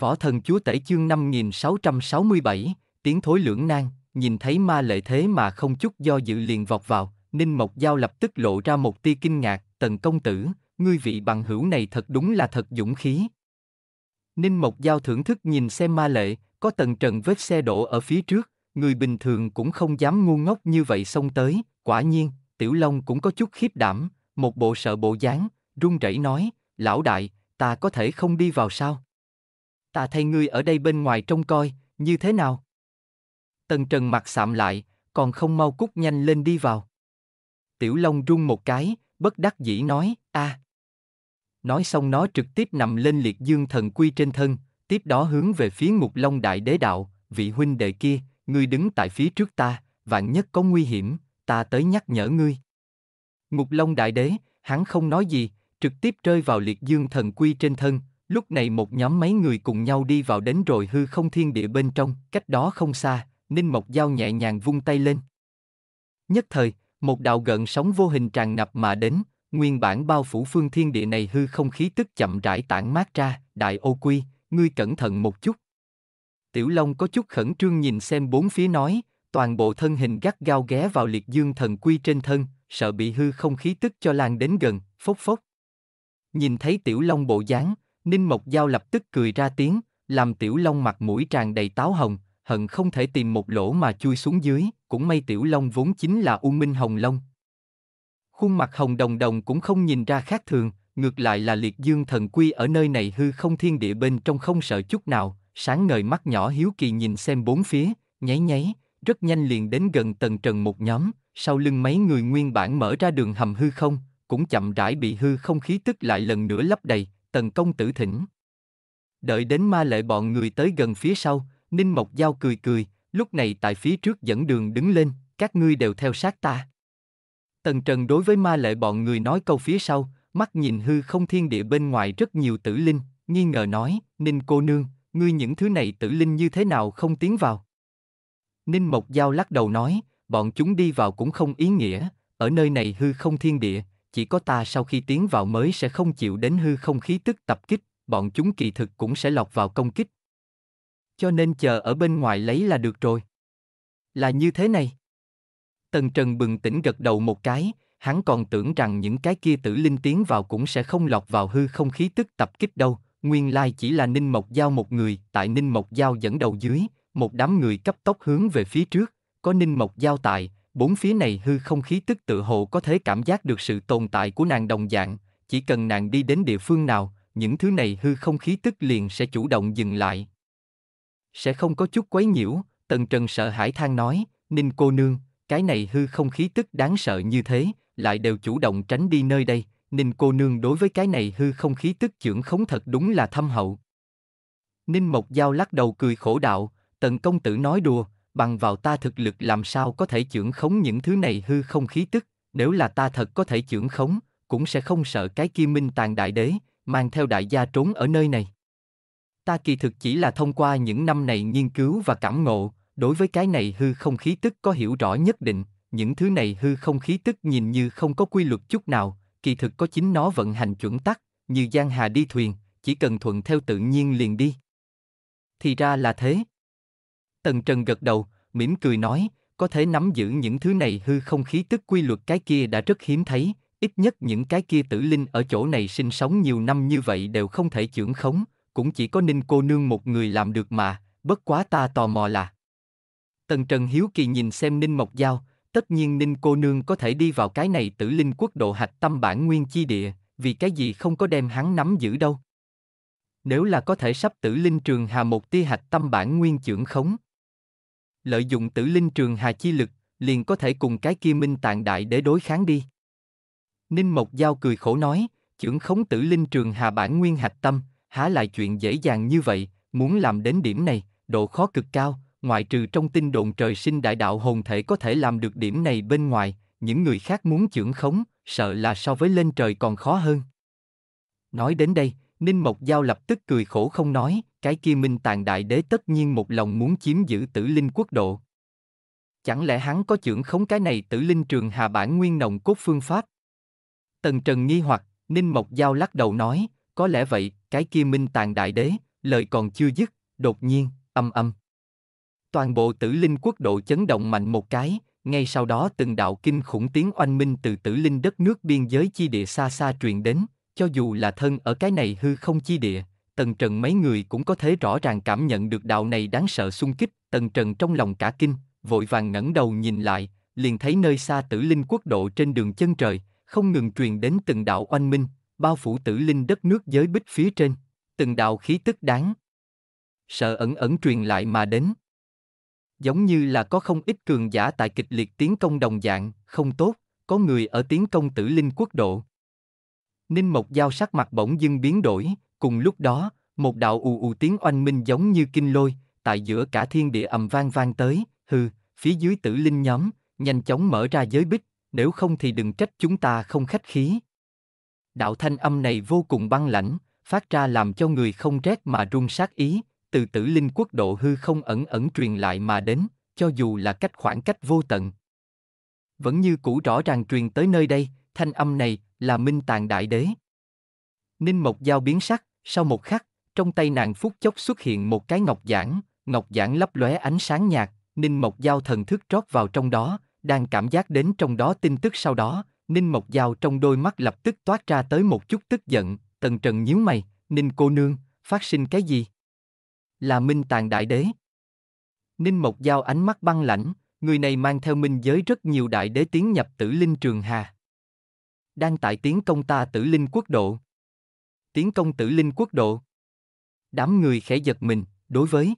Võ thần chúa tể chương 5667, tiếng thối lưỡng nan, nhìn thấy ma lệ thế mà không chút do dự liền vọt vào, Ninh Mộc Giao lập tức lộ ra một tia kinh ngạc, tần công tử, ngươi vị bằng hữu này thật đúng là thật dũng khí. Ninh Mộc Giao thưởng thức nhìn xem ma lệ, có tầng trần vết xe đổ ở phía trước, người bình thường cũng không dám ngu ngốc như vậy xông tới, quả nhiên, Tiểu Long cũng có chút khiếp đảm, một bộ sợ bộ dáng, run rẩy nói, lão đại, ta có thể không đi vào sao? ta thay ngươi ở đây bên ngoài trông coi, như thế nào? Tần Trần mặt sạm lại, còn không mau cút nhanh lên đi vào. Tiểu Long run một cái, bất đắc dĩ nói, a. À. Nói xong nó trực tiếp nằm lên liệt dương thần quy trên thân, tiếp đó hướng về phía ngục long đại đế đạo, vị huynh đệ kia, ngươi đứng tại phía trước ta, vạn nhất có nguy hiểm, ta tới nhắc nhở ngươi. Ngục long đại đế, hắn không nói gì, trực tiếp rơi vào liệt dương thần quy trên thân, Lúc này một nhóm mấy người cùng nhau đi vào đến rồi hư không thiên địa bên trong, cách đó không xa, Ninh Mộc Giao nhẹ nhàng vung tay lên. Nhất thời, một đạo gợn sóng vô hình tràn ngập mà đến, nguyên bản bao phủ phương thiên địa này hư không khí tức chậm rãi tản mát ra, đại ô quy, ngươi cẩn thận một chút. Tiểu Long có chút khẩn trương nhìn xem bốn phía nói, toàn bộ thân hình gắt gao ghé vào liệt dương thần quy trên thân, sợ bị hư không khí tức cho lan đến gần, phốc phốc. Nhìn thấy Tiểu Long bộ dáng, Ninh Mộc Giao lập tức cười ra tiếng, làm Tiểu Long mặt mũi tràn đầy táo hồng, hận không thể tìm một lỗ mà chui xuống dưới, cũng may Tiểu Long vốn chính là U Minh Hồng Long. Khuôn mặt hồng đồng đồng cũng không nhìn ra khác thường, ngược lại là liệt dương thần quy ở nơi này hư không thiên địa bên trong không sợ chút nào, sáng ngời mắt nhỏ hiếu kỳ nhìn xem bốn phía, nháy nháy, rất nhanh liền đến gần tầng trần một nhóm, sau lưng mấy người nguyên bản mở ra đường hầm hư không, cũng chậm rãi bị hư không khí tức lại lần nữa lấp đầy, tần công tử thỉnh. Đợi đến ma lệ bọn người tới gần phía sau, Ninh Mộc Giao cười cười, lúc này tại phía trước dẫn đường đứng lên, các ngươi đều theo sát ta. Tần Trần đối với ma lệ bọn người nói câu phía sau, mắt nhìn hư không thiên địa bên ngoài rất nhiều tử linh, nghi ngờ nói, Ninh cô nương, ngươi những thứ này tử linh như thế nào không tiến vào. Ninh Mộc Giao lắc đầu nói, bọn chúng đi vào cũng không ý nghĩa, ở nơi này hư không thiên địa, chỉ có ta sau khi tiến vào mới sẽ không chịu đến hư không khí tức tập kích, bọn chúng kỳ thực cũng sẽ lọt vào công kích. Cho nên chờ ở bên ngoài lấy là được rồi. Là như thế này. Tần Trần bừng tỉnh gật đầu một cái, hắn còn tưởng rằng những cái kia tử linh tiến vào cũng sẽ không lọt vào hư không khí tức tập kích đâu, nguyên lai chỉ là Ninh Mộc Giao một người, tại Ninh Mộc Giao dẫn đầu dưới, một đám người cấp tốc hướng về phía trước, có Ninh Mộc Giao tại, bốn phía này hư không khí tức tự hồ có thể cảm giác được sự tồn tại của nàng đồng dạng, chỉ cần nàng đi đến địa phương nào, những thứ này hư không khí tức liền sẽ chủ động dừng lại. Sẽ không có chút quấy nhiễu, Tần Trần sợ hãi than nói, Ninh cô nương, cái này hư không khí tức đáng sợ như thế, lại đều chủ động tránh đi nơi đây, Ninh cô nương đối với cái này hư không khí tức trưởng khống thật đúng là thâm hậu. Ninh Mộc Giao lắc đầu cười khổ đạo, Tần công tử nói đùa, bằng vào ta thực lực làm sao có thể chưởng khống những thứ này hư không khí tức, nếu là ta thật có thể chưởng khống, cũng sẽ không sợ cái kia minh tàn đại đế, mang theo đại gia trốn ở nơi này. Ta kỳ thực chỉ là thông qua những năm này nghiên cứu và cảm ngộ, đối với cái này hư không khí tức có hiểu rõ nhất định, những thứ này hư không khí tức nhìn như không có quy luật chút nào, kỳ thực có chính nó vận hành chuẩn tắc, như Giang Hà đi thuyền, chỉ cần thuận theo tự nhiên liền đi. Thì ra là thế, Tần Trần gật đầu, mỉm cười nói, có thể nắm giữ những thứ này hư không khí tức quy luật cái kia đã rất hiếm thấy, ít nhất những cái kia tử linh ở chỗ này sinh sống nhiều năm như vậy đều không thể trưởng khống, cũng chỉ có Ninh cô nương một người làm được mà, bất quá ta tò mò là. Tần Trần hiếu kỳ nhìn xem Ninh Mộc Giao, tất nhiên Ninh cô nương có thể đi vào cái này tử linh quốc độ hạch tâm bản nguyên chi địa, vì cái gì không có đem hắn nắm giữ đâu. Nếu là có thể sắp tử linh trường hà một tia hạch tâm bản nguyên trưởng khống, lợi dụng tử linh trường hà chi lực, liền có thể cùng cái kia minh tạng đại để đối kháng đi. Ninh Mộc Giao cười khổ nói, trưởng khống tử linh trường hà bản nguyên hạch tâm, há lại chuyện dễ dàng như vậy, muốn làm đến điểm này, độ khó cực cao, ngoại trừ trong tinh độn trời sinh đại đạo hồn thể có thể làm được điểm này bên ngoài, những người khác muốn trưởng khống, sợ là so với lên trời còn khó hơn. Nói đến đây, Ninh Mộc Giao lập tức cười khổ không nói, cái kia minh tàn đại đế tất nhiên một lòng muốn chiếm giữ tử linh quốc độ. Chẳng lẽ hắn có trưởng khống cái này tử linh trường hà bản nguyên nồng cốt phương pháp? Tần Trần nghi hoặc, Ninh Mộc Giao lắc đầu nói, có lẽ vậy, cái kia minh tàn đại đế, lời còn chưa dứt, đột nhiên, âm âm. Toàn bộ tử linh quốc độ chấn động mạnh một cái, ngay sau đó từng đạo kinh khủng tiếng oanh minh từ tử linh đất nước biên giới chi địa xa xa truyền đến, cho dù là thân ở cái này hư không chi địa, Tần Trần mấy người cũng có thể rõ ràng cảm nhận được đạo này đáng sợ xung kích, Tần Trần trong lòng cả kinh, vội vàng ngẩng đầu nhìn lại, liền thấy nơi xa tử linh quốc độ trên đường chân trời, không ngừng truyền đến từng đạo oanh minh, bao phủ tử linh đất nước giới bích phía trên, từng đạo khí tức đáng. Sợ ẩn ẩn truyền lại mà đến. Giống như là có không ít cường giả tại kịch liệt tiến công đồng dạng, không tốt, có người ở tiến công tử linh quốc độ, Ninh Mộc Giao sắc mặt bỗng dưng biến đổi, cùng lúc đó, một đạo ù ù tiếng oanh minh giống như kinh lôi, tại giữa cả thiên địa ầm vang vang tới, hừ, phía dưới tử linh nhóm, nhanh chóng mở ra giới bích, nếu không thì đừng trách chúng ta không khách khí. Đạo thanh âm này vô cùng băng lãnh, phát ra làm cho người không rét mà run sát ý, từ tử linh quốc độ hư không ẩn ẩn truyền lại mà đến, cho dù là cách khoảng cách vô tận. Vẫn như cũ rõ ràng truyền tới nơi đây, thanh âm này là minh tàng đại đế. Ninh Mộc Giao biến sắc, sau một khắc, trong tay nàng phút chốc xuất hiện một cái ngọc giản, ngọc giản lấp lóe ánh sáng nhạt, Ninh Mộc Giao thần thức trót vào trong đó, đang cảm giác đến trong đó tin tức sau đó, Ninh Mộc Giao trong đôi mắt lập tức toát ra tới một chút tức giận, tần trần nhíu mày, Ninh cô nương, phát sinh cái gì? Là Minh Tàng Đại Đế. Ninh Mộc Giao ánh mắt băng lãnh, người này mang theo minh giới rất nhiều đại đế tiến nhập tử linh trường hà đang tại tiến công ta tử linh quốc độ. Tiến công tử linh quốc độ. Đám người khẽ giật mình, đối với.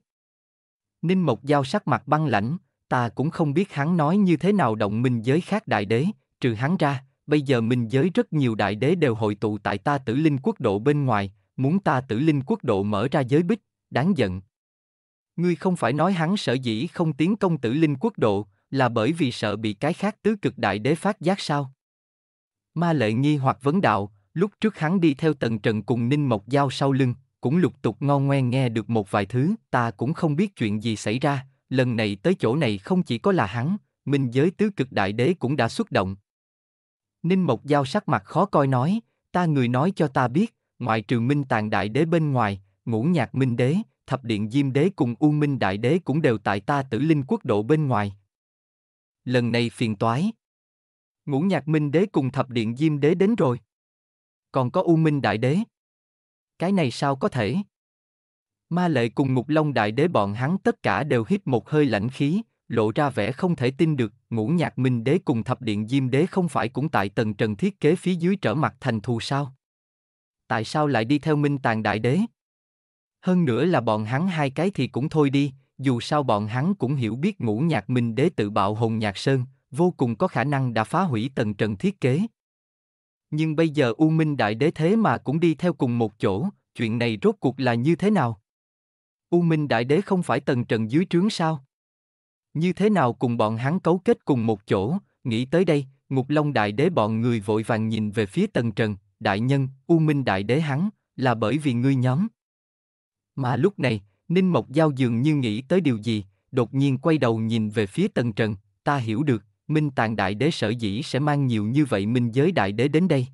Ninh Mộc Giao sắc mặt băng lãnh, ta cũng không biết hắn nói như thế nào động minh giới khác đại đế, trừ hắn ra, bây giờ minh giới rất nhiều đại đế đều hội tụ tại ta tử linh quốc độ bên ngoài, muốn ta tử linh quốc độ mở ra giới bích, đáng giận. Ngươi không phải nói hắn sở dĩ không tiến công tử linh quốc độ, là bởi vì sợ bị cái khác tứ cực đại đế phát giác sao? Ma lợi nghi hoặc vấn đạo, lúc trước hắn đi theo tần trần cùng ninh mộc giao sau lưng, cũng lục tục ngon ngoe nghe được một vài thứ, ta cũng không biết chuyện gì xảy ra, lần này tới chỗ này không chỉ có là hắn, minh giới tứ cực đại đế cũng đã xuất động. Ninh Mộc Giao sắc mặt khó coi nói, ta người nói cho ta biết, ngoại trừ minh tàng đại đế bên ngoài, ngũ nhạc minh đế, thập điện diêm đế cùng u minh đại đế cũng đều tại ta tử linh quốc độ bên ngoài. Lần này phiền toái, Ngũ nhạc minh đế cùng thập điện diêm đế đến rồi. Còn có U Minh Đại Đế. Cái này sao có thể? Ma lệ cùng ngục long đại đế bọn hắn tất cả đều hít một hơi lạnh khí, lộ ra vẻ không thể tin được, ngũ nhạc minh đế cùng thập điện diêm đế không phải cũng tại tầng trần thiết kế phía dưới trở mặt thành thù sao? Tại sao lại đi theo minh tàng đại đế? Hơn nữa là bọn hắn hai cái thì cũng thôi đi, dù sao bọn hắn cũng hiểu biết ngũ nhạc minh đế tự bạo hồn nhạc sơn, vô cùng có khả năng đã phá hủy tầng trần thiết kế. Nhưng bây giờ U Minh Đại Đế thế mà cũng đi theo cùng một chỗ, chuyện này rốt cuộc là như thế nào? U Minh Đại Đế không phải tầng trần dưới trướng sao? Như thế nào cùng bọn hắn cấu kết cùng một chỗ, nghĩ tới đây, Ngục Long Đại Đế bọn người vội vàng nhìn về phía tầng trần, đại nhân, U Minh Đại Đế hắn, là bởi vì ngươi nhóm. Mà lúc này, Ninh Mộc Giao dường như nghĩ tới điều gì, đột nhiên quay đầu nhìn về phía tầng trần, ta hiểu được, Minh Tàng Đại Đế sở dĩ sẽ mang nhiều như vậy Minh Giới Đại Đế đến đây.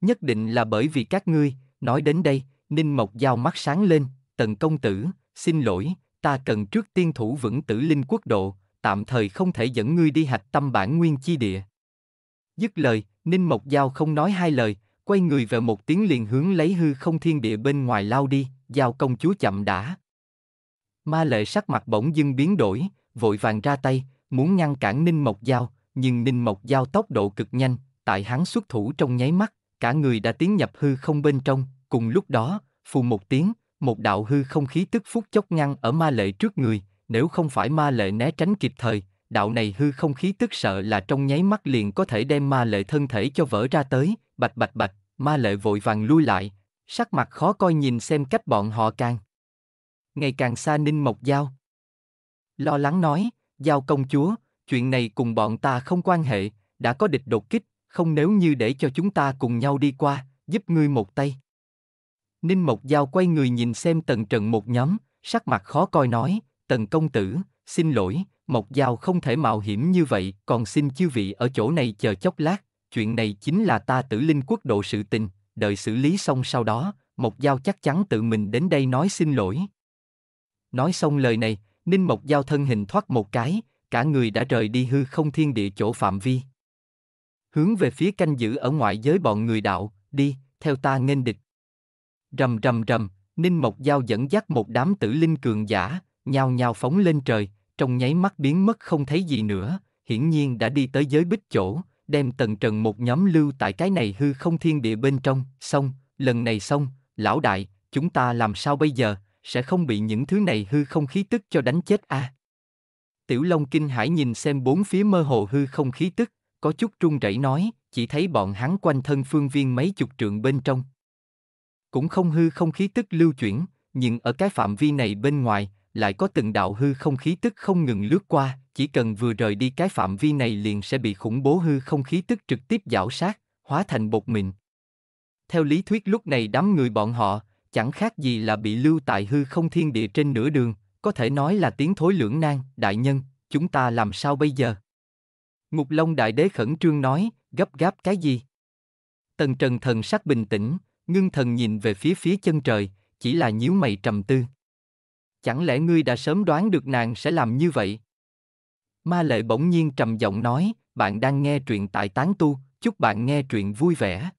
Nhất định là bởi vì các ngươi, nói đến đây, Ninh Mộc Giao mắt sáng lên, tần công tử, xin lỗi, ta cần trước tiên thủ vững tử linh quốc độ, tạm thời không thể dẫn ngươi đi hạch tâm bản nguyên chi địa. Dứt lời, Ninh Mộc Giao không nói hai lời, quay người về một tiếng liền hướng lấy hư không thiên địa bên ngoài lao đi, Giao công chúa chậm đã. Ma lệ sắc mặt bỗng dưng biến đổi, vội vàng ra tay, muốn ngăn cản Ninh Mộc Giao, nhưng Ninh Mộc Giao tốc độ cực nhanh, tại hắn xuất thủ trong nháy mắt, cả người đã tiến nhập hư không bên trong, cùng lúc đó, phù một tiếng, một đạo hư không khí tức phút chốc ngăn ở ma lệ trước người, nếu không phải ma lệ né tránh kịp thời, đạo này hư không khí tức sợ là trong nháy mắt liền có thể đem ma lệ thân thể cho vỡ ra tới, bạch bạch bạch, ma lệ vội vàng lui lại, sắc mặt khó coi nhìn xem cách bọn họ càng. Ngày càng xa Ninh Mộc Giao. Lo lắng nói, Giao công chúa, chuyện này cùng bọn ta không quan hệ, đã có địch đột kích, không nếu như để cho chúng ta cùng nhau đi qua, giúp ngươi một tay. Ninh Mộc Giao quay người nhìn xem tần trần một nhóm, sắc mặt khó coi nói, tần công tử, xin lỗi, Mộc Giao không thể mạo hiểm như vậy, còn xin chư vị ở chỗ này chờ chốc lát, chuyện này chính là ta tử linh quốc độ sự tình, đợi xử lý xong sau đó, Mộc Giao chắc chắn tự mình đến đây nói xin lỗi. Nói xong lời này, Ninh Mộc Giao thân hình thoát một cái, cả người đã rời đi hư không thiên địa chỗ phạm vi. Hướng về phía canh giữ ở ngoại giới bọn người đạo, đi, theo ta nghênh địch. Rầm rầm rầm, Ninh Mộc Giao dẫn dắt một đám tử linh cường giả, nhào nhào phóng lên trời, trong nháy mắt biến mất không thấy gì nữa, hiển nhiên đã đi tới giới bích chỗ, đem tần trần một nhóm lưu tại cái này hư không thiên địa bên trong, xong, lần này xong, lão đại, chúng ta làm sao bây giờ, sẽ không bị những thứ này hư không khí tức cho đánh chết à. Tiểu Long kinh hãi nhìn xem bốn phía mơ hồ hư không khí tức, có chút run rẩy nói, chỉ thấy bọn hắn quanh thân phương viên mấy chục trượng bên trong. Cũng không hư không khí tức lưu chuyển, nhưng ở cái phạm vi này bên ngoài, lại có từng đạo hư không khí tức không ngừng lướt qua, chỉ cần vừa rời đi cái phạm vi này liền sẽ bị khủng bố hư không khí tức trực tiếp giảo sát, hóa thành bột mịn. Theo lý thuyết lúc này đám người bọn họ, chẳng khác gì là bị lưu tại hư không thiên địa trên nửa đường, có thể nói là tiếng thối lưỡng nan, đại nhân, chúng ta làm sao bây giờ? Ngục Long Đại Đế khẩn trương nói, gấp gáp cái gì? Tần Trần thần sắc bình tĩnh, ngưng thần nhìn về phía phía chân trời, chỉ là nhíu mày trầm tư. Chẳng lẽ ngươi đã sớm đoán được nàng sẽ làm như vậy? Ma Lệ bỗng nhiên trầm giọng nói, bạn đang nghe truyện tại Tán Tu, chúc bạn nghe truyện vui vẻ.